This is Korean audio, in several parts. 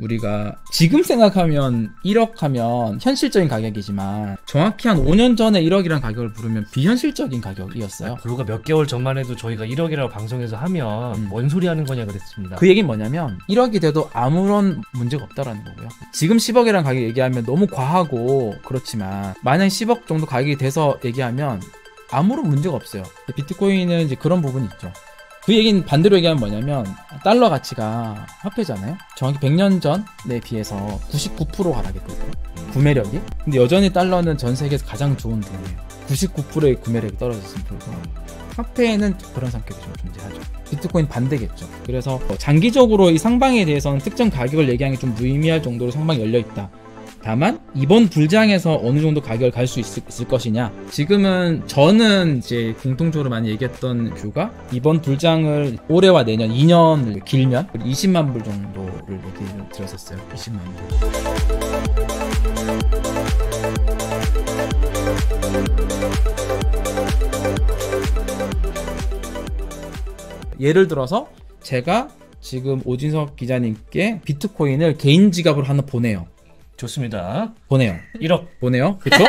우리가 지금 생각하면 1억 하면 현실적인 가격이지만 정확히 한 5년 전에 1억이란 가격을 부르면 비현실적인 가격이었어요. 불과 아, 몇 개월 전만 해도 저희가 1억이라고 방송에서 하면 음. 뭔 소리 하는 거냐 그랬습니다. 그 얘기는 뭐냐면 1억이 돼도 아무런 문제가 없다라는 거고요. 지금 10억이란 가격 얘기하면 너무 과하고 그렇지만 만약 10억 정도 가격이 돼서 얘기하면 아무런 문제가 없어요. 비트코인은 이제 그런 부분이 있죠. 그 얘기는 반대로 얘기하면 뭐냐면 달러 가치가 화폐잖아요. 정확히 100년 전에 비해서 99% 하락했거든요. 구매력이. 근데 여전히 달러는 전 세계에서 가장 좋은 돈이에요. 99%의 구매력이 떨어졌음을 불구하고 화폐에는 그런 성격이 좀 존재하죠. 비트코인 반대겠죠. 그래서 장기적으로 이 상방에 대해서는 특정 가격을 얘기하는 게 좀 무의미할 정도로 상방이 열려 있다. 다만 이번 불장에서 어느 정도 가격을 갈 수 있을, 것이냐 지금은 저는 이제 공통적으로 많이 얘기했던 뷰가 이번 불장을 올해와 내년 2년 길면 20만 불 정도를 얘기 드렸었어요 20만 불 예를 들어서 제가 지금 오진석 기자님께 비트코인을 개인 지갑으로 하나 보내요 좋습니다. 보내요. 1억. 보내요. 그렇죠?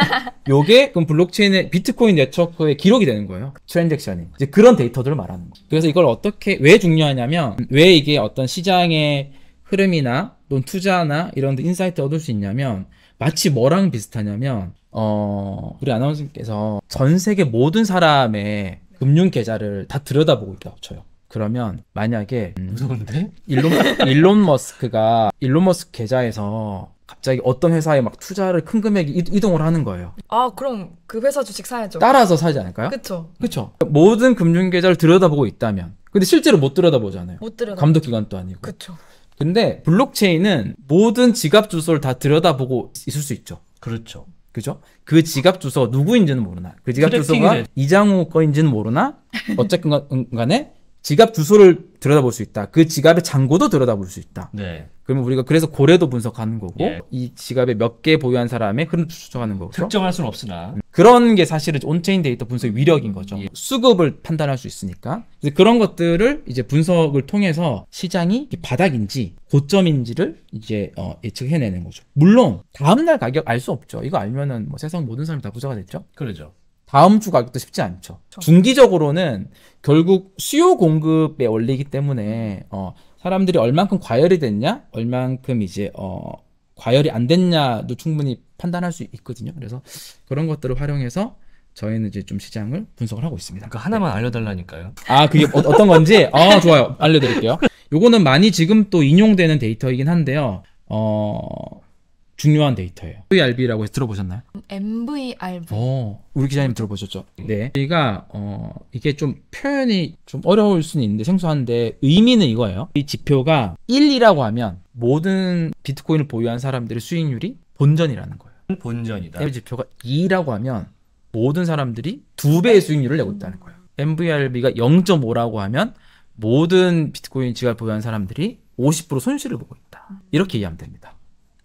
요게 그럼 블록체인의 비트코인 네트워크의 기록이 되는 거예요. 트랜잭션이. 이제 그런 데이터들을 말하는 거예요. 그래서 이걸 어떻게 왜 중요하냐면 왜 이게 어떤 시장의 흐름이나 또 투자나 이런 데 인사이트 얻을 수 있냐면 마치 뭐랑 비슷하냐면 어 우리 아나운서님께서 전 세계 모든 사람의 금융 계좌를 다 들여다보고 있다고 쳐요. 그러면 만약에 음, 무서운데? 일론 일론 머스크가 일론 머스크 계좌에서 갑자기 어떤 회사에 막 투자를 큰 금액이 이동을 하는 거예요. 아 그럼 그 회사 주식 사야죠. 따라서 사지 않을까요? 그렇죠. 그렇죠. 모든 금융 계좌를 들여다보고 있다면, 근데 실제로 못 들여다보잖아요. 못들여 감독 기관도 아니고. 그렇죠. 근데 블록체인은 모든 지갑 주소를 다 들여다보고 있을 수 있죠. 그렇죠. 그죠? 그 지갑 주소 누구인지는 모르나. 그 지갑 주소가 이장우 거인지는 모르나. 어쨌건 간에 지갑 주소를 들여다볼 수 있다. 그 지갑의 잔고도 들여다볼 수 있다. 네. 그러면 우리가 그래서 고래도 분석하는 거고 예. 이 지갑에 몇 개 보유한 사람의 흐름도 추적하는 거고 특정할 수는 없으나 그런 게 사실은 온체인 데이터 분석의 위력인 거죠. 예. 수급을 판단할 수 있으니까 그런 것들을 이제 분석을 통해서 시장이 바닥인지 고점인지를 이제 어, 예측해내는 거죠. 물론 다음날 가격 알 수 없죠. 이거 알면은 뭐 세상 모든 사람이 다 부자가 됐죠. 그러죠. 다음 주 가격도 쉽지 않죠. 중기적으로는 결국 수요 공급에 원리이기 때문에 어, 사람들이 얼만큼 과열이 됐냐, 얼만큼 이제 어, 과열이 안 됐냐도 충분히 판단할 수 있거든요. 그래서 그런 것들을 활용해서 저희는 이제 좀 시장을 분석을 하고 있습니다. 그 하나만 네. 알려달라니까요. 아 그게 어, 떤 건지? 아 좋아요. 알려드릴게요. 요거는 많이 지금 또 인용되는 데이터이긴 한데요. 어 중요한 데이터예요. MVRB라고 들어보셨나요? MVRB. 어, 우리 기자님 들어보셨죠? 네. 저희가 어, 이게 좀 표현이 좀 어려울 수는 있는데 생소한데 의미는 이거예요. 이 지표가 1이라고 하면 모든 비트코인을 보유한 사람들의 수익률이 본전이라는 거예요. 본전이다. 이 지표가 2라고 하면 모든 사람들이 두 배의 수익률을 내고 있다는 거예요. MVRB가 0.5라고 하면 모든 비트코인 지갑 보유한 사람들이 50% 손실을 보고 있다. 이렇게 이해하면 됩니다.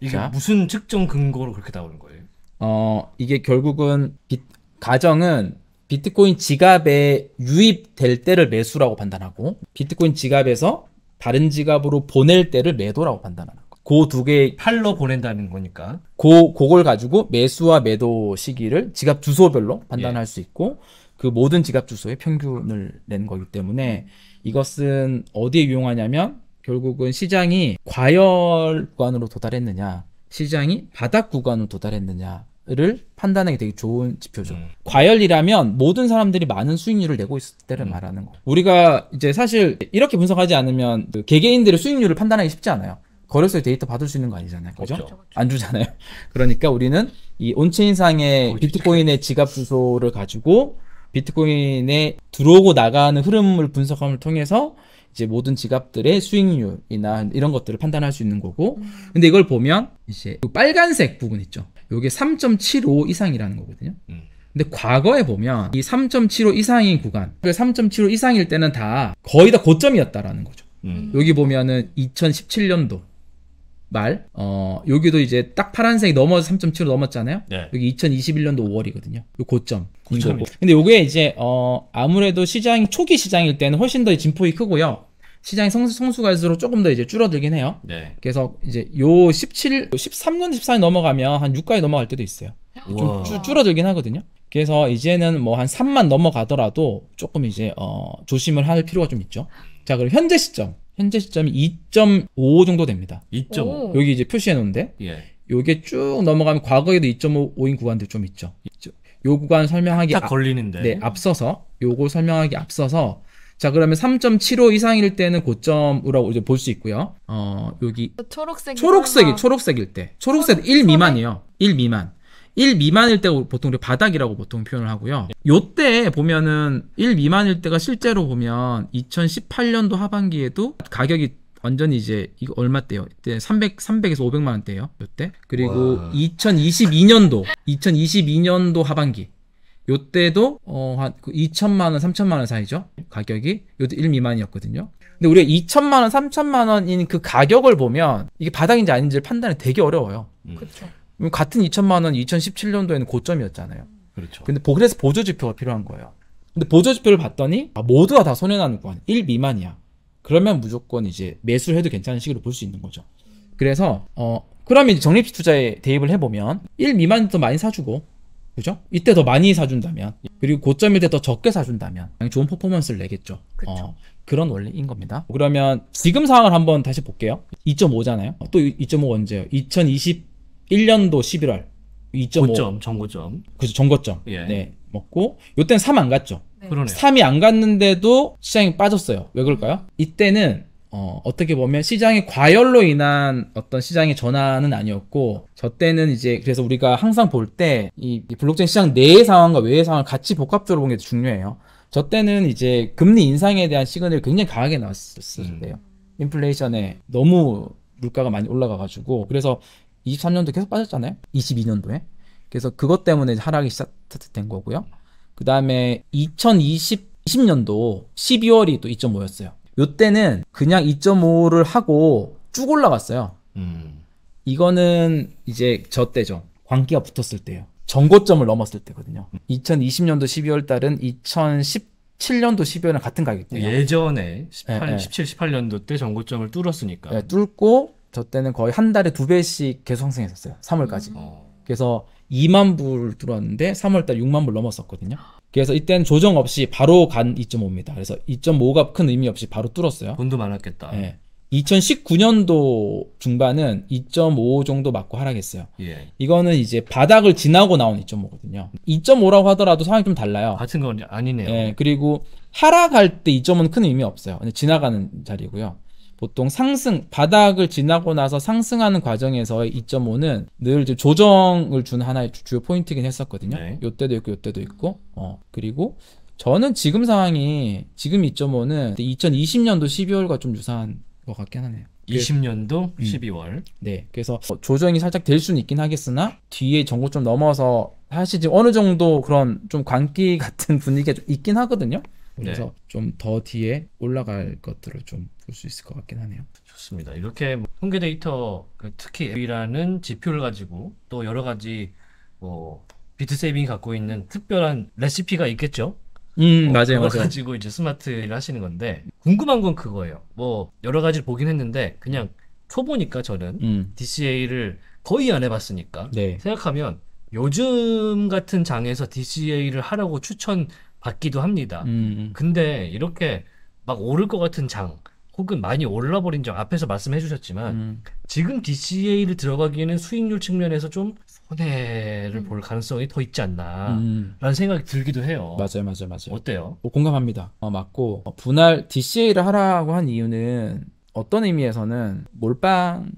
이게 자. 무슨 측정 근거로 그렇게 나오는 거예요? 어, 이게 결국은 비, 가정은 비트코인 지갑에 유입될 때를 매수라고 판단하고 비트코인 지갑에서 다른 지갑으로 보낼 때를 매도라고 판단하는 거. 그두 개의 팔로 보낸다는 거니까. 고 그걸 가지고 매수와 매도 시기를 지갑 주소별로 판단할 예. 수 있고 그 모든 지갑 주소의 평균을 낸 거기 때문에 이것은 어디에 유용하냐면 결국은 시장이 과열구간으로 도달했느냐, 시장이 바닥 구간으로 도달했느냐를 판단하기 되게 좋은 지표죠. 음. 과열이라면 모든 사람들이 많은 수익률을 내고 있을 때를 음. 말하는 거. 우리가 이제 사실 이렇게 분석하지 않으면 그 개개인들의 수익률을 판단하기 쉽지 않아요. 거래소에 데이터 받을 수 있는 거 아니잖아요. 그죠? 죠안 주잖아요. 그러니까 우리는 이 온체인상의 비트코인의 지갑 주소를 가지고 비트코인에 들어오고 나가는 흐름을 분석함을 통해서 이제 모든 지갑들의 수익률이나 이런 것들을 판단할 수 있는 거고 음. 근데 이걸 보면 이제 그 빨간색 부분 있죠 요게 3.75 이상이라는 거거든요 음. 근데 과거에 보면 이 3.75 이상인 구간 3.75 그러니까 이상일 때는 다 거의 다 고점이었다라는 거죠 음. 여기 보면은 2017년도 말, 어, 여기도 이제 딱 파란색이 넘어서 3.7로 넘었잖아요. 네. 여기 2021년도 5월이거든요. 요 고점. 고점. 근데 요게 이제, 어, 아무래도 시장, 초기 시장일 때는 훨씬 더 진폭이 크고요. 시장이 성수, 성수 갈수록 조금 더 이제 줄어들긴 해요. 네. 그래서 이제 요 17, 13년, 14년 넘어가면 한6가에 넘어갈 때도 있어요. 좀 줄, 줄어들긴 하거든요. 그래서 이제는 뭐 한 3만 넘어가더라도 조금 이제, 어, 조심을 할 필요가 좀 있죠. 자, 그럼 현재 시점. 현재 시점이 2.5 정도 됩니다. 2.5. 여기 이제 표시해 놓은데 예. 요게 쭉 넘어가면 과거에도 2.5인 구간들 좀 있죠. 있죠. 요 구간 설명하기 딱 걸리는데. 네, 앞서서 요거 설명하기 앞서서 자 그러면 3.75 이상일 때는 고점이라고 이제 볼 수 있고요. 어 여기 초록색 초록색이 초록색일 때 초록색 1 미만이에요. 1 미만. 1 미만일 때 보통 우리 바닥이라고 보통 표현을 하고요. 요때 보면은 1 미만일 때가 실제로 보면 2018년도 하반기에도 가격이 완전히 이제 이거 얼마 때요? 이때 300 300에서 500만 원대요 요때. 그리고 와. 2022년도 2022년도 하반기 요때도 어한 2천만 그 원, 3천만 원 사이죠. 가격이 요때 1 미만이었거든요. 근데 우리가 2천만 원, 3천만 원인 그 가격을 보면 이게 바닥인지 아닌지를 판단이 되게 어려워요. 음. 그렇죠. 같은 2천만 원 2017년도에는 고점이었잖아요. 그렇죠. 근데 보, 그래서 보조 지표가 필요한 거예요. 근데 보조 지표를 봤더니 아, 모두가 다 손해 나는 구간 1 미만이야. 그러면 무조건 이제 매수를 해도 괜찮은 시기로 볼 수 있는 거죠. 그래서 어 그러면 이제 적립식 투자에 대입을 해보면 1 미만 더 많이 사주고 그죠? 이때 더 많이 사준다면 그리고 고점일 때 더 적게 사준다면 좋은 퍼포먼스를 내겠죠. 그렇 어, 그런 원리인 겁니다. 그러면 지금 상황을 한번 다시 볼게요. 2.5잖아요. 또 2.5 언제요? 2020 1년도 11월 2.5 고점 정고점 그죠서 정고점 예. 네 먹고 요때는 3안 갔죠. 네. 그러네 3이 안 갔는데도 시장이 빠졌어요. 왜 그럴까요? 이때는 어, 어떻게 보면 시장의 과열로 인한 어떤 시장의 전환은 아니었고 저 때는 이제 그래서 우리가 항상 볼 때 이 블록체인 시장 내의 상황과 외의 상황을 같이 복합적으로 보는 게 중요해요. 저 때는 이제 금리 인상에 대한 시그널이 굉장히 강하게 나왔었는데요 음. 인플레이션에 너무 물가가 많이 올라가가지고 그래서 23년도 계속 빠졌잖아요. 22년도에. 그래서 그것 때문에 하락이 시작된 거고요. 그 다음에 2020, 년도 12월이 또 2.5였어요. 요때는 그냥 2.5를 하고 쭉 올라갔어요. 음. 이거는 이제 저 때죠. 광기가 붙었을 때요. 전고점을 넘었을 때거든요. 2020년도 12월 달은 2017년도 1 2월은 같은 가격대예요. 예전에 18, 네, 17, 18년도 때 전고점을 뚫었으니까. 네, 뚫고 저 때는 거의 한 달에 두 배씩 계속 상승했었어요. 3월까지. 음. 그래서 2만 불 들어왔는데 3월달 6만 불 넘었었거든요. 그래서 이때는 조정 없이 바로 간 2.5입니다. 그래서 2.5가 큰 의미 없이 바로 뚫었어요. 돈도 많았겠다. 네. 예. 2019년도 중반은 2.5 정도 맞고 하락했어요. 예. 이거는 이제 바닥을 지나고 나온 2.5거든요. 2.5라고 하더라도 상황이 좀 달라요. 같은 건 아니네요. 네, 그리고 하락할 때 2.5는 큰 의미 없어요. 지나가는 자리고요. 보통 상승 바닥을 지나고 나서 상승하는 과정에서의 2.5는 늘 조정을 준 하나의 주요 포인트긴 했었거든요. 네. 요때도 있고 요때도 있고 어 그리고 저는 지금 상황이 지금 2.5는 2020년도 12월과 좀 유사한 것 같긴 하네요. 20년도 그 12월. 음. 네. 그래서 조정이 살짝 될 수는 있긴 하겠으나 뒤에 전고점 넘어서 사실 지금 어느 정도 그런 좀 광기 같은 분위기가 좀 있긴 하거든요. 네. 그래서 네. 좀더 뒤에 올라갈 것들을 좀 볼수 있을 것 같긴 하네요. 좋습니다. 이렇게 뭐 통계 데이터 그 특히 앱이라는 지표를 가지고 또 여러 가지 뭐 비트 세이빙 갖고 있는 특별한 레시피가 있겠죠. 음 어, 맞아요. 그걸 맞아요. 가지고 이제 스마트 일 하시는 건데 궁금한 건 그거예요. 뭐 여러 가지를 보긴 했는데 그냥 초보니까 저는 음. DCA를 거의 안 해봤으니까 네. 생각하면 요즘 같은 장에서 DCA를 하라고 추천받기도 합니다. 음, 음. 근데 이렇게 막 오를 것 같은 장 혹은 많이 올라버린 점 앞에서 말씀해 주셨지만 음. 지금 DCA를 들어가기에는 수익률 측면에서 좀 손해를 음. 볼 가능성이 더 있지 않나라는 음. 생각이 들기도 해요. 맞아요, 맞아요, 맞아요. 어때요? 어, 공감합니다. 어, 맞고 어, 분할 DCA를 하라고 한 이유는 어떤 의미에서는 몰빵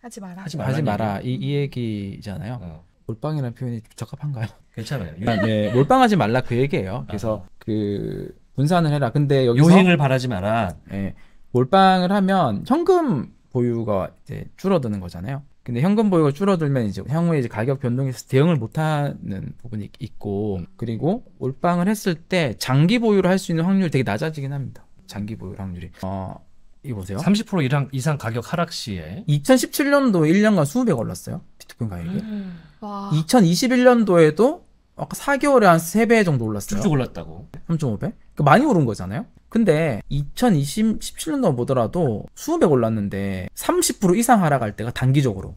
하지 마라. 하지, 하지 마라. 이, 이 얘기잖아요. 어. 몰빵이라는 표현이 적합한가요? 괜찮아요. 네, 네. 몰빵하지 말라 그 얘기예요. 아. 그래서 아. 그 분산을 해라. 근데 여기서 요행을 바라지 마라. 네, 몰빵을 하면 현금 보유가 이제 줄어드는 거잖아요. 근데 현금 보유가 줄어들면 이제 향후에 이제 가격 변동에서 대응을 못하는 부분이 있고 그리고 올빵을 했을 때 장기 보유를 할 수 있는 확률이 되게 낮아지긴 합니다. 장기 보유 확률이. 어, 이거 보세요. 30% 이상, 이상 가격 하락 시에 2017년도 1년간 수백 걸렸어요 비트코인 가격이. 음. 2021년도에도 아까 4개월에 한 3배 정도 올랐어요. 쭉쭉 올랐다고. 3.5배? 그러니까 많이 오른 거잖아요. 근데 2017년도 보더라도 수백에 올랐는데 30% 이상 하락할 때가 단기적으로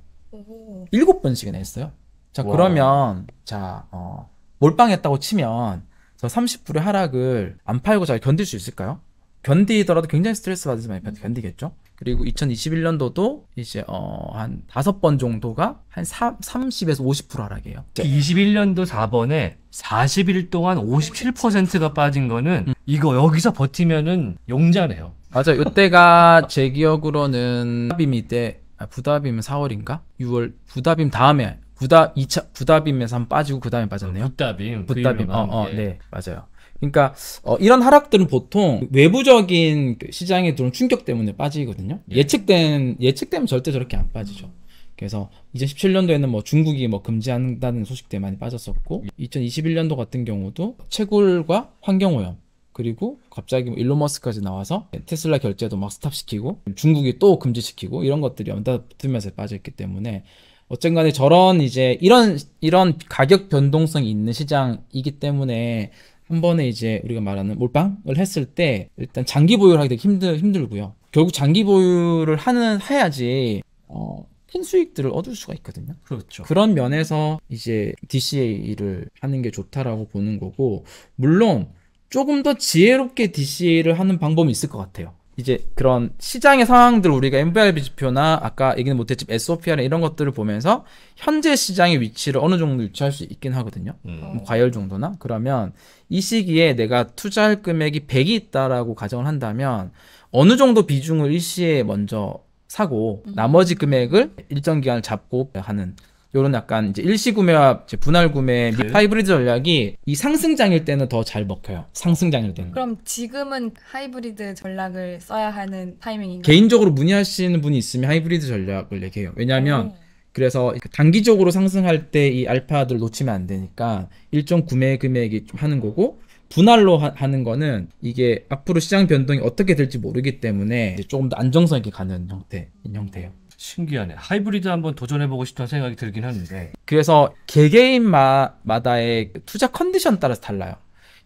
일곱 번씩이나 했어요. 자 와. 그러면 자 어, 몰빵했다고 치면 저 30%의 하락을 안 팔고 잘 견딜 수 있을까요? 견디더라도 굉장히 스트레스 받으면서 많이 음. 견디겠죠? 그리고 2021년도도 이제 어, 한 다섯 번 정도가 한 3, 30에서 50% 하락이에요. 21년도 4번에 40일 동안 57%가 빠진 거는 음. 이거 여기서 버티면은 용자네요. 맞아요. 이때가 제 기억으로는 부다빔이 때 아, 부다빔은 4월인가? 6월 부다빔 다음에 부다 2차 부다빔에서 한 빠지고 그다음에 빠졌네요. 어, 부다빔. 부다빔. 그 어, 어, 네. 맞아요. 그러니까 어, 이런 하락들은 보통 외부적인 그 시장에 들어온 충격 때문에 빠지거든요. 예. 측된 예측되면 절대 저렇게 안 빠지죠. 음. 그래서 2017년도에는 뭐 중국이 뭐 금지한다는 소식 때문에 많이 빠졌었고 2021년도 예. 같은 경우도 채굴과 환경오염 그리고 갑자기 뭐 일론 머스까지 나와서 테슬라 결제도 막 스탑시키고 중국이 또 금지시키고 이런 것들이 연다 붙으면서 빠져있기 때문에 어쨌간에 저런 이제 이런 이런 가격 변동성이 있는 시장이기 때문에 한 번에 이제 우리가 말하는 몰빵을 했을 때 일단 장기 보유를 하기 되게 힘들, 힘들고요. 결국 장기 보유를 하는 해야지 어, 큰 수익들을 얻을 수가 있거든요. 그렇죠. 그런 면에서 이제 DCA를 하는 게 좋다라고 보는 거고 물론 조금 더 지혜롭게 DCA를 하는 방법이 있을 것 같아요. 이제 그런 시장의 상황들 우리가 MBRB 지표나 아까 얘기는 못했지만 SOPR이나 이런 것들을 보면서 현재 시장의 위치를 어느 정도 유치할 수 있긴 하거든요. 음. 뭐 과열 정도나 그러면 이 시기에 내가 투자할 금액이 100이 있다라고 가정을 한다면 어느 정도 비중을 일시에 먼저 사고 음. 나머지 금액을 일정 기간을 잡고 하는 요런 약간 이제 일시 구매와 이제 분할 구매 및 네. 하이브리드 전략이 이 상승장일 때는 더 잘 먹혀요. 상승장일 때는. 그럼 지금은 하이브리드 전략을 써야 하는 타이밍인가요? 개인적으로 문의하시는 분이 있으면 하이브리드 전략을 얘기해요. 왜냐하면 오. 네. 그래서 단기적으로 상승할 때 이 알파들 놓치면 안 되니까 일정 구매 금액이 좀 하는 거고 분할로 하, 는 거는 이게 앞으로 시장 변동이 어떻게 될지 모르기 때문에 조금 더 안정성 있게 가는 형태, 인 형태예요. 신기하네. 하이브리드 한번 도전해보고 싶다는 생각이 들긴 하는데. 그래서 개개인마다의 투자 컨디션 따라서 달라요.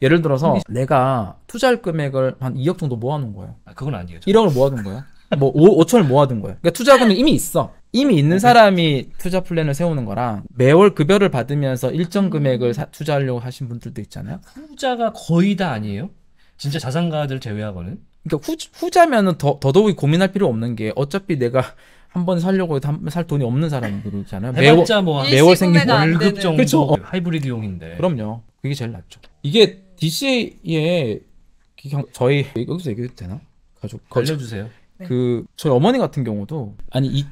예를 들어서 컨디션. 내가 투자할 금액을 한 2억 정도 모아놓은 거예요. 아, 그건 아니에요. 저는. 1억을 모아둔 거예요. 뭐 5, 5천을 모아둔 거예요. 그러니까 투자금이 이미 있어. 이미 있는 사람이 투자 플랜을 세우는 거랑 매월 급여를 받으면서 일정 금액을 사, 투자하려고 하신 분들도 있잖아요. 후자가 거의 다 아니에요? 진짜 자산가들 제외하고는? 그러니까 후, 후자면은 더, 더더욱 고민할 필요 없는 게 어차피 내가 한번 살려고 해도 살 돈이 없는 사람들이잖아요. 매월 뭐 매월 생긴 월급 정도 그렇죠. 그 하이브리드용인데. 그럼요. 그게 제일 낫죠. 이게 DCA의 저희 여기서 얘기해도 되나? 가족 걸려주세요. 네. 그 네. 저희 어머니 같은 경우도 아니 이,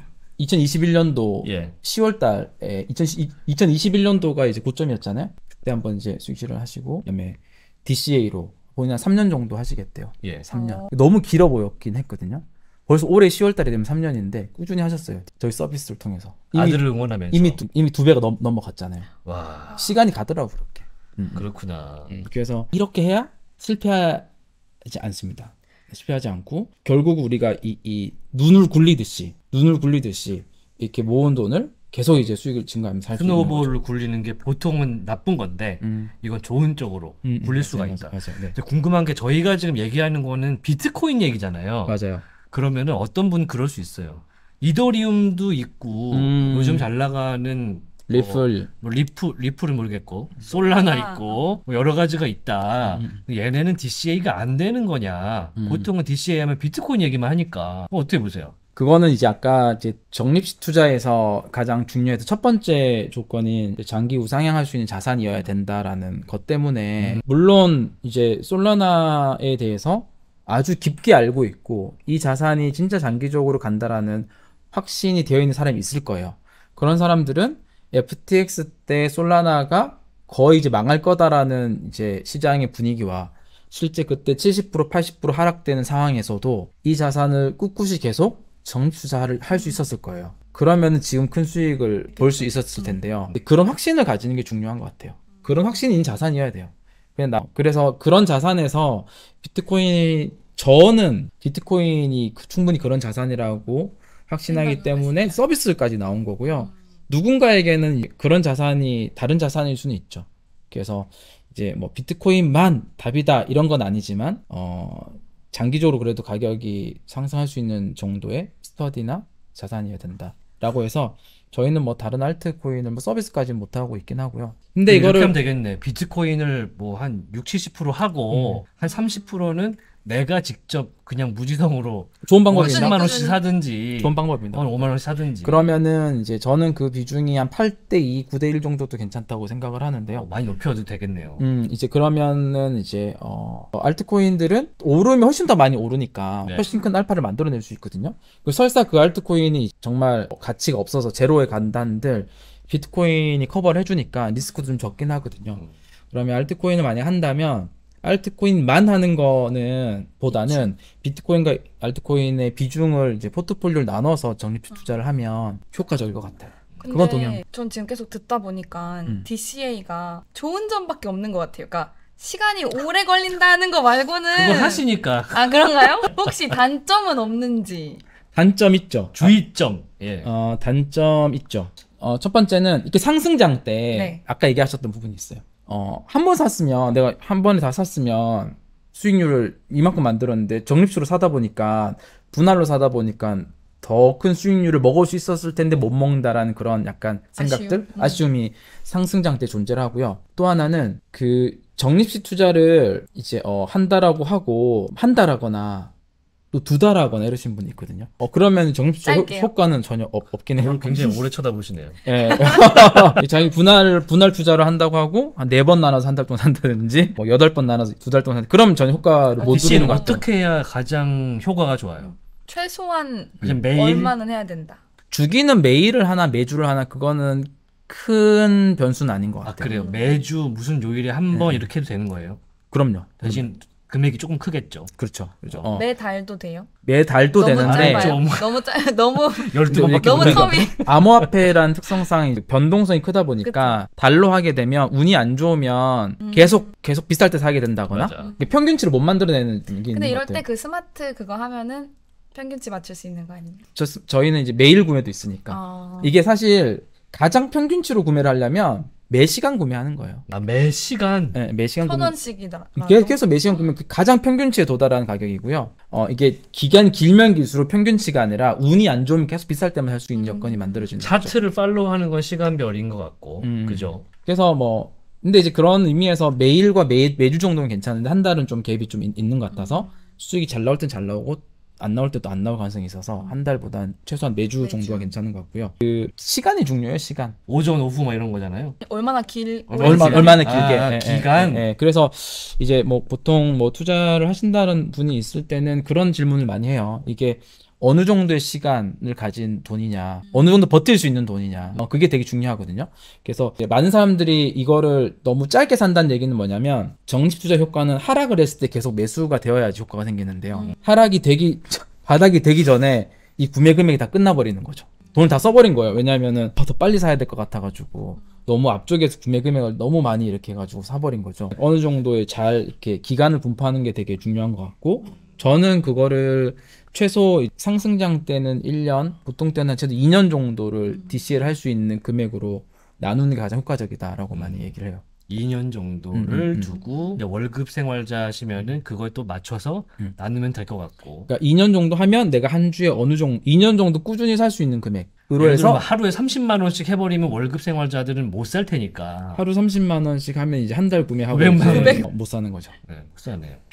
2021년도 예. 10월달에 20, 2021년도가 이제 고점이었잖아요. 그때 한 번 이제 수익실을 하시고 그다음에 DCA로 본인 한 3년 정도 하시겠대요. 예. 3년. 어... 너무 길어 보였긴 했거든요. 벌써 올해 1 0월달이 되면 3년인데 꾸준히 하셨어요. 저희 서비스를 통해서 이미, 아들을 응원하면서 이미 두, 이미 두 배가 넘, 넘어갔잖아요. 와 시간이 가더라고 그렇게. 음. 음. 그렇구나. 음, 그래서 이렇게 해야 실패하지 않습니다. 실패하지 않고 결국 우리가 이, 이 눈을 굴리듯이 눈을 굴리듯이 이렇게 모은 돈을 계속 이제 수익을 증가하면서 살수 있는 스노우볼을 굴리는 게 보통은 나쁜 건데 음. 이건 좋은 쪽으로 음, 굴릴 수가 맞 있다. 맞아, 맞아, 네. 궁금한 게 저희가 지금 얘기하는 거는 비트코인 얘기잖아요. 맞아요. 그러면은 어떤 분 그럴 수 있어요. 이더리움도 있고 음. 요즘 잘 나가는 뭐 리플 뭐, 뭐 리프 리플은 모르겠고 솔라나 아, 있고 어. 뭐 여러 가지가 있다. 음. 얘네는 DCA가 안 되는 거냐? 음. 보통은 DCA 하면 비트코인 얘기만 하니까 뭐 어떻게 보세요? 그거는 이제 아까 이제 적립식 투자에서 가장 중요했던 첫 번째 조건인 장기 우상향할 수 있는 자산이어야 된다라는 것 때문에 음. 물론 이제 솔라나에 대해서 아주 깊게 알고 있고 이 자산이 진짜 장기적으로 간다라는 확신이 되어 있는 사람이 있을 거예요. 그런 사람들은 FTX 때 솔라나가 거의 이제 망할 거다라는 이제 시장의 분위기와 실제 그때 70% 80% 하락되는 상황에서도 이 자산을 꿋꿋이 계속 정투자를 할 수 있었을 거예요. 그러면 지금 큰 수익을 볼 수 있었을 텐데요. 그런 확신을 가지는 게 중요한 것 같아요. 그런 확신인 자산이어야 돼요. 그냥 나 그래서 그런 자산에서 비트코인 이 저는 비트코인이 그 충분히 그런 자산이라고 확신하기 때문에 서비스까지 나온 거고요. 음. 누군가에게는 그런 자산이 다른 자산일 수는 있죠. 그래서 이제 뭐 비트코인만 답이다 이런 건 아니지만 어 장기적으로 그래도 가격이 상승할 수 있는 정도의 스터디나 자산이어야 된다라고 해서 저희는 뭐 다른 알트코인을 뭐 서비스까지 못 하고 있긴 하고요. 근데 이거를 하면 되겠네. 비트코인을 뭐 한 6, 70% 하고 음. 한 30%는 내가 직접 그냥 무지성으로 좋은 방법이에요. 10만 뭐 원씩 사든지 좋은 방법입니다. 5만 뭐 원씩 사든지 그러면은 이제 저는 그 비중이 한 8대 2, 9대 1 정도도 괜찮다고 생각을 하는데요. 어, 많이 높여도 되겠네요. 음, 이제 그러면은 이제 어 알트코인들은 오름이 훨씬 더 많이 오르니까 네. 훨씬 큰 알파를 만들어낼 수 있거든요. 그 설사 그 알트코인이 정말 가치가 없어서 제로에 간단들 비트코인이 커버를 해주니까 리스크도 좀 적긴 하거든요. 음. 그러면 알트코인을 만약 한다면 알트코인만 하는 거는 보다는 비트코인과 알트코인의 비중을 이제 포트폴리오를 나눠서 적립 아. 투자를 하면 효과적일 것 같아요. 그건 동의합니다. 전 지금 계속 듣다 보니까 음. DCA가 좋은 점밖에 없는 것 같아요. 그러니까 시간이 오래 걸린다는 거 말고는 그거 하시니까 아 그런가요? 혹시 단점은 없는지 단점 있죠. 주의점. 예. 어 단점 있죠. 어첫 번째는 이렇게 상승장 때 네. 아까 얘기하셨던 부분이 있어요. 어, 한 번 샀으면 내가 한 번에 다 샀으면 수익률을 이만큼 만들었는데 적립수로 사다 보니까 분할로 사다 보니까 더 큰 수익률을 먹을 수 있었을 텐데 못 먹는다라는 그런 약간 생각들 아쉬움. 음. 이 상승장 때 존재를 하고요. 또 하나는 그 적립식 투자를 이제 어 한다라고 하고 한다라거나 또두 달하거나 이러신 분이 있거든요. 어, 그러면 정립적 효과는 전혀 없, 없긴 해요. 굉장히 오래 쳐다보시네요. 예. 자기 분할, 분할 투자를 한다고 하고, 한네번 나눠서 한 달 동안 한다든지, 뭐 여덟 번 나눠서 두 달 동안 한다. 그럼 전혀 효과를 아, 못 누리는 것 같아요. 어떻게 해야 가장 효과가 좋아요? 최소한 매일? 얼마는 해야 된다. 주기는 매일을 하나, 매주를 하나, 그거는 큰 변수는 아닌 것 아, 같아요. 아, 그래요? 매주 무슨 요일에 한번 네. 이렇게 해도 되는 거예요? 그럼요. 대신 금액이 조금 크겠죠. 그렇죠. 그렇죠. 어. 매 달도 돼요? 매 달도 되는데 좀... 너무 짧 너무 열두 번밖에 너무 처음이 암호화폐란 특성상 변동성이 크다 보니까 그치? 달로 하게 되면 운이 안 좋으면 음. 계속 계속 비쌀 때 사게 된다거나 맞아. 평균치를 못 만들어내는 게 근데 이럴 때 그 스마트 그거 하면은 평균치 맞출 수 있는 거 아니에요? 저, 저희는 이제 매일 구매도 있으니까 어... 이게 사실 가장 평균치로 구매를 하려면 매 시간 구매하는 거예요. 아, 매 시간? 네, 매 시간 천 원씩이다. 계속 매 시간 구매 그 가장 평균치에 도달하는 가격이고요. 어, 이게 기간 길면 길수록 평균치가 아니라 운이 안 좋으면 계속 비쌀 때만 살수 있는 음. 여건이 만들어진다. 차트를 팔로우하는 건 시간별인 것 같고, 음. 그죠? 그래서 뭐 근데 이제 그런 의미에서 매일과 매, 매주 정도는 괜찮은데 한 달은 좀 갭이 좀 있, 는것 같아서 수익이 잘 나올 땐 잘 나오고 안 나올 때도 안 나올 가능성이 있어서 한달보단 최소한 매주 정도가 괜찮은 것 같고요. 그 시간이 중요해요, 시간. 오전 오후 막 이런 거잖아요. 얼마나 길 얼마 시간이? 얼마나 아, 길게 아, 예, 기간. 예, 예, 그래서 이제 뭐 보통 뭐 투자를 하신다는 분이 있을 때는 그런 질문을 많이 해요. 이게 어느 정도의 시간을 가진 돈이냐 어느 정도 버틸 수 있는 돈이냐 어, 그게 되게 중요하거든요 그래서 많은 사람들이 이거를 너무 짧게 산다는 얘기는 뭐냐면 정식 투자 효과는 하락을 했을 때 계속 매수가 되어야지 효과가 생기는데요 음. 하락이 되기 바닥이 되기 전에 이 구매 금액이 다 끝나버리는 거죠 돈을 다 써버린 거예요 왜냐하면더 빨리 사야 될 것 같아가지고 너무 앞쪽에서 구매 금액을 너무 많이 이렇게 해가지고 사버린 거죠 어느 정도의 잘 이렇게 기간을 분포하는 게 되게 중요한 것 같고 저는 그거를 최소 상승장 때는 1년, 보통 때는 최소 2년 정도를 음. DC를 할수 있는 금액으로 나누는 게 가장 효과적이다라고 음. 많이 얘기를 해요. 2년 정도를 음, 음, 음. 두고 네. 월급 생활자시면은 그걸 또 맞춰서 음. 나누면 될 것 같고. 그러니까 2년 정도 하면 내가 한 주에 어느 정도 2년 정도 꾸준히 살 수 있는 금액. 으로 해서 뭐 하루에 30만 원씩 해버리면 월급 생활자들은 못 살 테니까 하루 30만 원씩 하면 이제 한 달 구매하고 900만 원. 못 사는 거죠. 네,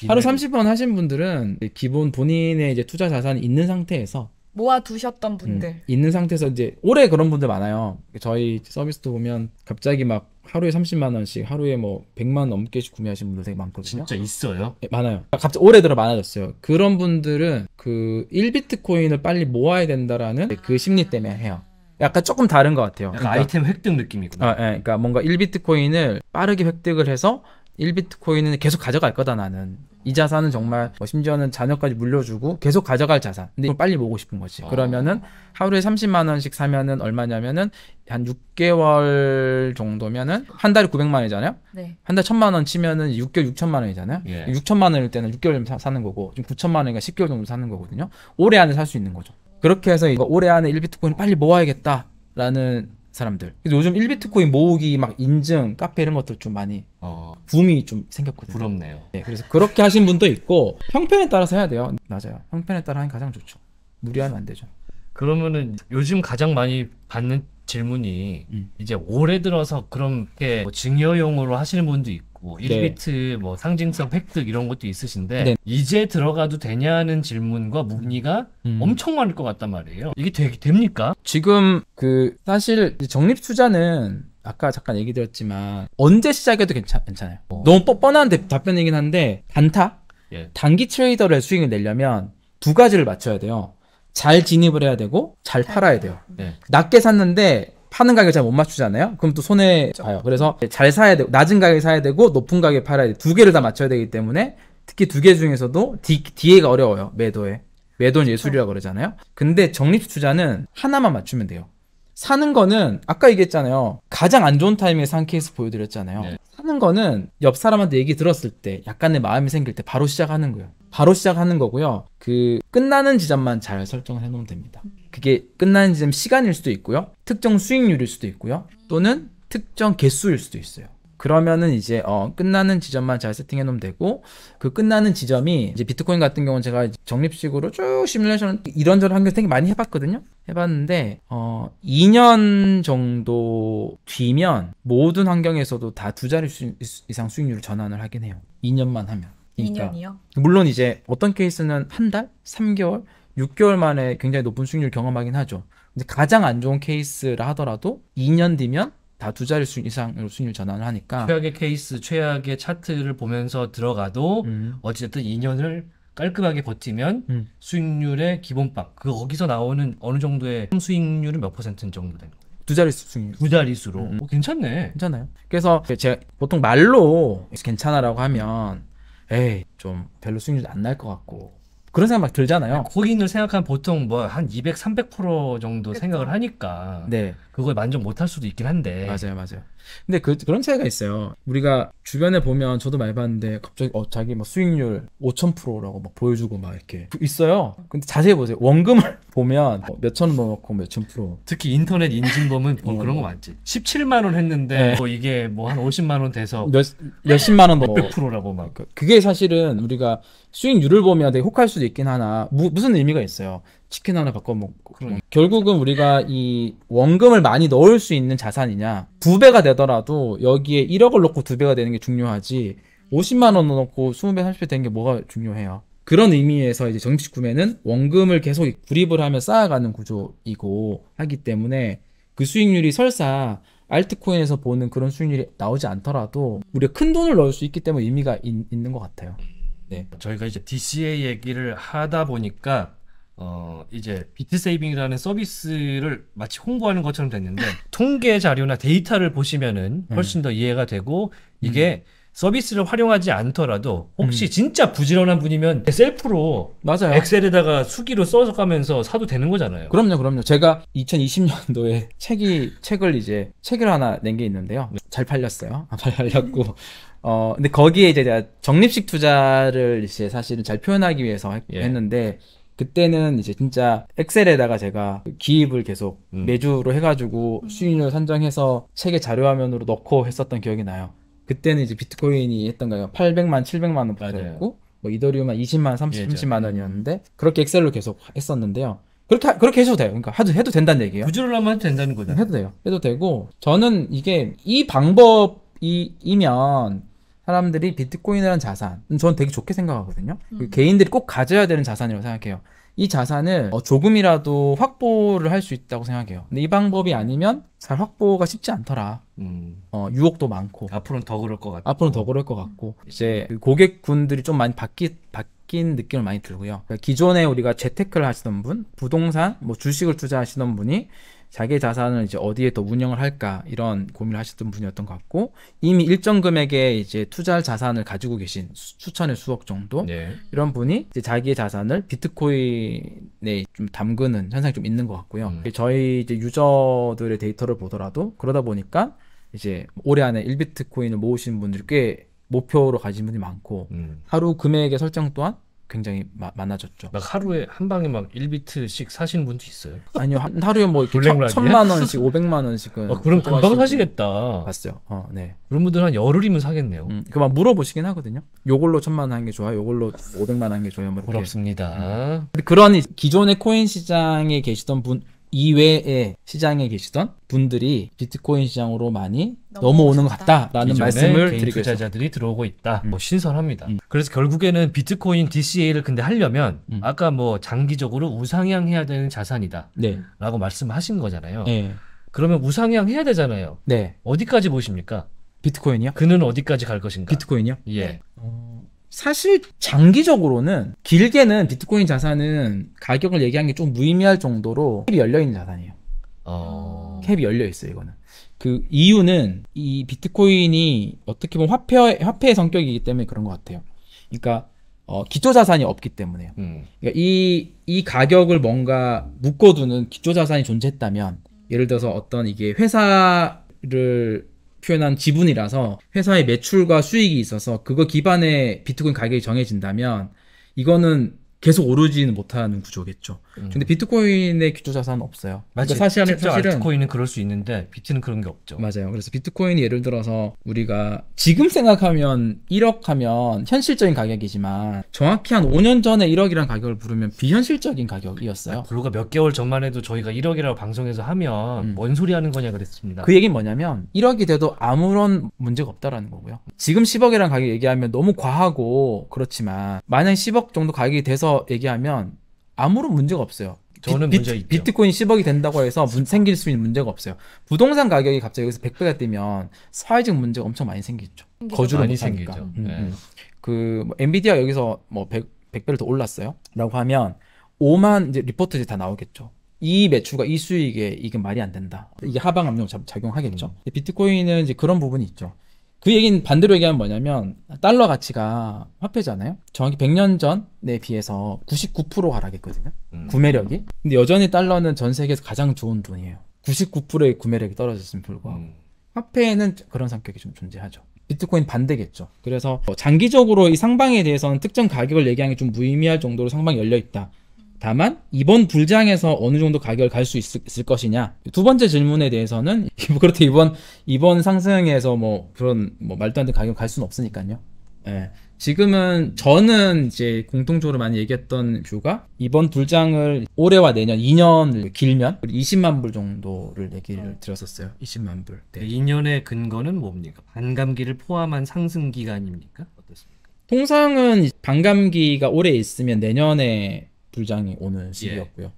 하루 30만 하신 분들은 기본 본인의 이제 투자 자산 있는 상태에서 모아 두셨던 음, 분들 음, 있는 상태에서 이제 올해 그런 분들 많아요. 저희 서비스도 보면 갑자기 막 하루에 30만 원씩 하루에 뭐 100만 넘게씩 구매하시는 분들 되게 많거든요. 진짜 있어요? 네, 많아요. 아, 갑자기 올해 들어 많아졌어요. 그런 분들은 그 1비트코인을 빨리 모아야 된다라는 그 심리 때문에 해요. 약간 조금 다른 것 같아요. 그러니까, 아이템 획득 느낌이구나. 아, 네, 그러니까 뭔가 1비트코인을 빠르게 획득을 해서 1비트코인은 계속 가져갈 거다 나는 이 자산은 정말 뭐 심지어는 자녀까지 물려주고 계속 가져갈 자산 근데 빨리 모으고 싶은 거지 아. 그러면은 하루에 30만 원씩 사면은 얼마냐면은 한 6개월 정도면은 한 달에 900만 원이잖아요 네. 한 달 1000만 원 치면은 6개월 6천만 원이잖아요 예. 6천만 그러니까 원일 때는 6개월 사, 사는 거고 지금 9천만 원이니까 10개월 정도 사는 거거든요 올해 안에 살 수 있는 거죠 그렇게 해서 이거 올해 안에 1비트코인 빨리 모아야겠다 라는 사람들. 그래서 요즘 1비트 코인 모으기 막 인증 카페 이런 것들 좀 많이 어, 붐이 좀 생겼거든요. 부럽네요. 네, 그래서 그렇게 하신 분도 있고 형편에 따라서 해야 돼요. 맞아요. 형편에 따라 하는 게 가장 좋죠. 무리하면 안 되죠. 그러면은 요즘 가장 많이 받는 질문이 음. 이제 올해 들어서 그렇게 뭐 증여용으로 하시는 분도 있고 있고 뭐 1비트 뭐 상징성 획득 이런 것도 있으신데 네. 이제 들어가도 되냐는 질문과 문의가 음. 엄청 많을 것 같단 말이에요. 이게 되 됩니까? 지금 그 사실 적립 투자는 아까 잠깐 얘기 드렸지만 언제 시작해도 괜찮, 괜찮아요. 어. 너무 뻔한 답변이긴 한데 단타 예. 단기 트레이더를 수익을 내려면 두 가지를 맞춰야 돼요. 잘 진입을 해야 되고 잘 팔아야 돼요. 네. 낮게 샀는데 파는 가격 잘못 맞추잖아요. 그럼 또 손해 봐요. 그래서 잘 사야 되고 낮은 가격에 사야 되고 높은 가격에 팔아야 돼. 두 개를 다 맞춰야 되기 때문에 특히 두 개 중에서도 D, DA가 어려워요. 매도에. 매도는 예술이라고 그러잖아요. 근데 적립 투자는 하나만 맞추면 돼요. 사는 거는 아까 얘기했잖아요. 가장 안 좋은 타이밍에 산 케이스 보여드렸잖아요. 네. 사는 거는 옆 사람한테 얘기 들었을 때 약간의 마음이 생길 때 바로 시작하는 거예요. 바로 시작하는 거고요. 그 끝나는 지점만 잘 설정해 을 놓으면 됩니다. 그게 끝나는 지점 시간일 수도 있고요. 특정 수익률일 수도 있고요. 또는 특정 개수일 수도 있어요. 그러면은 이제 어 끝나는 지점만 잘 세팅해 놓으면 되고 그 끝나는 지점이 이제 비트코인 같은 경우는 제가 적립식으로 쭉 시뮬레이션 을 이런저런 환경 되게 많이 해봤거든요 해봤는데 어 2년 정도 뒤면 모든 환경에서도 다 두 자릿 수, 이상 수익률을 전환을 하긴 해요 2년만 하면 그러니까 2년이요? 물론 이제 어떤 케이스는 한 달? 3개월? 6개월 만에 굉장히 높은 수익률 경험하긴 하죠. 근데 가장 안 좋은 케이스라 하더라도 2년 뒤면 다 두 자릿수 이상으로 수익률 전환을 하니까 최악의 케이스, 최악의 차트를 보면서 들어가도 음. 어찌됐든 2년을 깔끔하게 버티면 음. 수익률의 기본값 그 거기서 나오는 어느 정도의 수익률은 몇 퍼센트 정도 되는 거예요? 두 자릿수 수익률 두 자릿수로 음. 어, 괜찮네 괜찮아요 그래서 제가 보통 말로 괜찮아라고 하면 에이 좀 별로 수익률 이안 날 것 같고 그런 생각 막 들잖아요. 고인을 네, 생각하면 보통 뭐 한 200, 300% 정도 생각을 하니까. 네. 그걸 만족 못할 수도 있긴 한데. 맞아요, 맞아요. 근데 그, 그런 차이가 있어요. 우리가 주변에 보면 저도 많이 봤는데 갑자기 어, 자기 뭐 수익률 5,000%라고 막 보여주고 막 이렇게 있어요. 근데 자세히 보세요. 원금을 보면 뭐 어, 몇천 넣어놓고 몇천 프로. 특히 인터넷 인증범은 뭐 그런 거 많지. 17만 원 했는데 네. 뭐 이게 뭐 한 50만 원 돼서 몇십만원 뭐. 몇 프로라고 막. 그, 그게 사실은 우리가 수익률을 보면 되게 혹할 수도 있긴 하나 무, 무슨 의미가 있어요. 치킨 하나 바꿔 먹고 그러니까. 뭐. 결국은 우리가 이 원금을 많이 넣을 수 있는 자산이냐 두 배가 되더라도 여기에 1억을 넣고 두 배가 되는 게 중요하지 50만 원 넣고 20배 30배 되는 게 뭐가 중요해요 그런 의미에서 이제 정식 구매는 원금을 계속 구입을 하며 쌓아가는 구조이고 하기 때문에 그 수익률이 설사 알트코인에서 보는 그런 수익률이 나오지 않더라도 우리가 큰 돈을 넣을 수 있기 때문에 의미가 있, 는것 같아요. 네, 저희가 이제 DCA 얘기를 하다 보니까 어 이제 비트세이빙이라는 서비스를 마치 홍보하는 것처럼 됐는데 음. 통계 자료나 데이터를 보시면은 음. 훨씬 더 이해가 되고 이게 음. 서비스를 활용하지 않더라도 혹시 음. 진짜 부지런한 분이면 셀프로 맞아요. 엑셀에다가 수기로 써서 가면서 사도 되는 거잖아요. 그럼요, 그럼요. 제가 2020년도에 책이 책을 이제 책을 하나 낸 게 있는데요. 잘 팔렸어요. 아, 잘 팔렸고 어 근데 거기에 이제 제가 적립식 투자를 이제 사실은 잘 표현하기 위해서 했, 예. 했는데 그때는 이제 진짜 엑셀에다가 제가 기입을 계속 음. 매주로 해가지고 음. 수익률 산정해서 책에 자료화면으로 넣고 했었던 기억이 나요. 그때는 이제 비트코인이 했던 거예요. 800만, 700만 원부터였고 뭐 이더리움만 20만, 30, 예, 만 예. 원이었는데 그렇게 엑셀로 계속 했었는데요. 그렇게 그렇게 해도 돼요. 그러니까 해도 해도 된다는 얘기예요. 구조를 하면 해도 된다는 거죠. 해도 돼요. 해도 되고 저는 이게 이 방법이면 사람들이 비트코인이라는 자산, 저는 음, 되게 좋게 생각하거든요. 그 음. 개인들이 꼭 가져야 되는 자산이라고 생각해요. 이 자산을 어, 조금이라도 확보를 할 수 있다고 생각해요. 근데 이 방법이 아니면 잘 확보가 쉽지 않더라. 음. 어, 유혹도 많고. 앞으로는 더 그럴 것 같고. 앞으로는 더 그럴 것 같고. 이제 그 고객군들이 좀 많이 바뀌, 바뀐 느낌을 많이 들고요. 그러니까 기존에 우리가 재테크를 하시던 분, 부동산, 뭐 주식을 투자하시던 분이 자기 자산을 이제 어디에 더 운영을 할까 이런 고민을 하셨던 분이었던 것 같고 이미 일정 금액의 이제 투자 자산을 가지고 계신 수천의 수억 정도 네. 이런 분이 이제 자기의 자산을 비트코인에 좀 담그는 현상이 좀 있는 것 같고요. 음. 저희 이제 유저들의 데이터를 보더라도 그러다 보니까 이제 올해 안에 1비트코인을 모으신 분들이 꽤 목표로 가진 분이 많고 음. 하루 금액의 설정 또한 굉장히 마, 많아졌죠. 막 하루에 한 방에 막 1비트씩 사시는 분도 있어요. 아니요. 한, 하루에 뭐 이렇게 천, 만 원씩, 오백만 원씩은. 아, 그럼 금방 사시겠다. 봤어요. 어, 네. 그런 분들 한 열흘이면 사겠네요. 음, 그막 물어보시긴 하거든요. 요걸로 천만 원한 게 좋아. 요걸로 오백만 원한게 좋아요. 뭐 부럽습니다. 음. 그런 기존의 코인 시장에 계시던 분 이외에 시장에 계시던 분들이 비트코인 시장으로 많이 넘어오는 것 같다라는 말씀을 드리고 투자자들이 들어오고 있다. 음. 뭐 신선합니다. 음. 그래서 결국에는 비트코인 DCA를 근데 하려면 음. 아까 뭐 장기적으로 우상향해야 되는 자산이다라고 네. 말씀하신 거잖아요. 네. 그러면 우상향해야 되잖아요. 네. 어디까지 보십니까? 비트코인이요? 그는 어디까지 갈 것인가? 비트코인이요? 예. 네. 어... 사실 장기적으로는 길게는 비트코인 자산은 가격을 얘기한 게좀 무의미할 정도로 캡이 열려 있는 자산이에요. 어... 캡이 열려 있어요, 이거는. 그 이유는 이 비트코인이 어떻게 보면 화폐 화폐의 성격이기 때문에 그런 것 같아요. 그러니까 어, 기초 자산이 없기 때문에요. 음. 그러니까 이, 이 가격을 뭔가 묶어두는 기초 자산이 존재했다면 예를 들어서 어떤 이게 회사를 표현한 지분이라서 회사의 매출과 수익이 있어서 그거 기반의 비트코인 가격이 정해진다면 이거는 계속 오르지는 못하는 구조겠죠. 음. 근데 비트코인의 기초 자산은 없어요. 맞지. 그러니까 사실 사실은 비트코인은 그럴 수 있는데 비트는 그런 게 없죠. 맞아요. 그래서 비트코인이 예를 들어서 우리가 지금 생각하면 1억 하면 현실적인 가격이지만 정확히 한 5년 전에 1억이란 가격을 부르면 비현실적인 가격이었어요. 아, 불과 몇 개월 전만 해도 저희가 1억이라고 방송에서 하면 음. 뭔 소리 하는 거냐 그랬습니다. 그 얘기는 뭐냐면 1억이 돼도 아무런 문제가 없다라는 거고요. 지금 10억이라는 가격 얘기하면 너무 과하고 그렇지만 만약 10억 정도 가격이 돼서 얘기하면 아무런 문제가 없어요. 저는 비, 문제 있죠. 비트코인 10억이 된다고 해서 문, 생길 수 있는 문제가 없어요. 부동산 가격이 갑자기 여기서 100배가 뛰면 사회적 문제가 엄청 많이 생기죠. 거주를 많이 생기죠. 음, 네. 음. 그 뭐, 엔비디아 여기서 뭐 100, 100배를 더 올랐어요.라고 하면 5만 이제 리포트 이제 다 나오겠죠. 이 매출과 이 수익에 이게 말이 안 된다. 이게 하방 압력 작용하겠죠. 음. 비트코인은 이제 그런 부분이 있죠. 그 얘기는 반대로 얘기하면 뭐냐면 달러 가치가 화폐잖아요. 정확히 100년 전에 비해서 99% 하락했거든요. 음. 구매력이. 근데 여전히 달러는 전 세계에서 가장 좋은 돈이에요. 99%의 구매력이 떨어졌음 불구하고 음. 화폐에는 그런 성격이 좀 존재하죠. 비트코인 반대겠죠. 그래서 뭐 장기적으로 이 상방에 대해서는 특정 가격을 얘기하는 게 좀 무의미할 정도로 상방이 열려 있다. 다만 이번 불장에서 어느 정도 가격을 갈 수 있을 것이냐 두 번째 질문에 대해서는 그렇다 이번 이번 상승에서 뭐 그런 뭐 말도 안 되는 가격 갈 수는 없으니까요. 예. 지금은 저는 이제 공통적으로 많이 얘기했던 뷰가 이번 불장을 올해와 내년 2년 길면 20만 불 정도를 얘기를 들었었어요 20만 불. 네. 2년의 근거는 뭡니까? 반감기를 포함한 상승 기간입니까? 어떻습니까? 통상은 반감기가 올해 있으면 내년에 불장이 오는 예. 시기였고요. 예.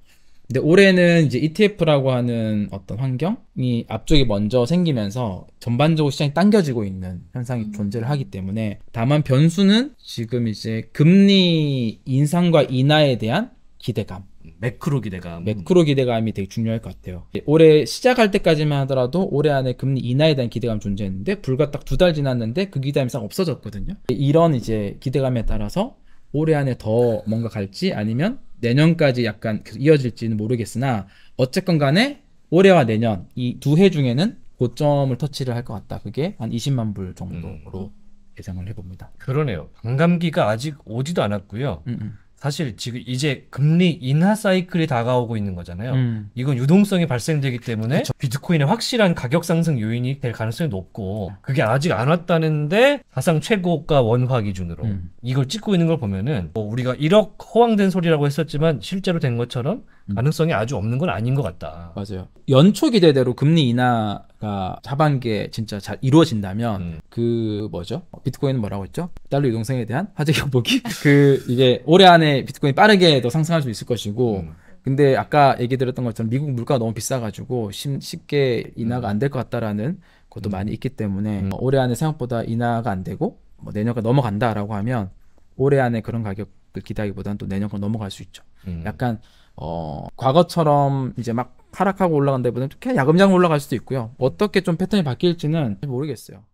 근데 올해는 이제 ETF라고 하는 어떤 환경이 앞쪽에 먼저 생기면서 전반적으로 시장이 당겨지고 있는 현상이 음. 존재를 하기 때문에 다만 변수는 지금 이제 금리 인상과 인하에 대한 기대감 매크로 기대감. 매크로 기대감이 되게 중요할 것 같아요. 올해 시작할 때까지만 하더라도 올해 안에 금리 인하에 대한 기대감 존재했는데 불과 딱 두 달 지났는데 그 기대감이 싹 없어졌거든요. 이런 이제 기대감에 따라서 올해 안에 더 뭔가 갈지 아니면 내년까지 약간 계속 이어질지는 모르겠으나 어쨌건 간에 올해와 내년 이 두 해 중에는 고점을 터치를 할 것 같다. 그게 한 20만 불 정도로 음. 예상을 해봅니다. 그러네요. 반감기가 아직 오지도 않았고요. 음, 음. 사실 지금 이제 금리 인하 사이클이 다가오고 있는 거잖아요. 음. 이건 유동성이 발생되기 때문에 그쵸. 비트코인의 확실한 가격 상승 요인이 될 가능성이 높고 음. 그게 아직 안 왔다는데 사상 최고가 원화 기준으로 음. 이걸 찍고 있는 걸 보면은 뭐 우리가 1억 호황된 소리라고 했었지만 실제로 된 것처럼 음. 가능성이 아주 없는 건 아닌 것 같다. 맞아요. 연초 기대대로 금리 인하가 하반기에 진짜 잘 이루어진다면 음. 그 뭐죠? 비트코인은 뭐라고 했죠? 달러 유동성에 대한 화재 경보기. 그이게 올해 안에 비트코인 빠르게 더 상승할 수 있을 것이고 음. 근데 아까 얘기 드렸던 것처럼 미국 물가가 너무 비싸가지고 쉽게 인하가 음. 안될 것 같다라는 것도 음. 많이 있기 때문에 음. 올해 안에 생각보다 인하가 안 되고 뭐 내년까 넘어간다라고 하면 올해 안에 그런 가격을 기대하기보다는 또 내년까지 넘어갈 수 있죠. 약간 어, 과거처럼 이제 막 하락하고 올라간 다기보다는 그냥 야금야금 올라갈 수도 있고요. 어떻게 좀 패턴이 바뀔지는 모르겠어요.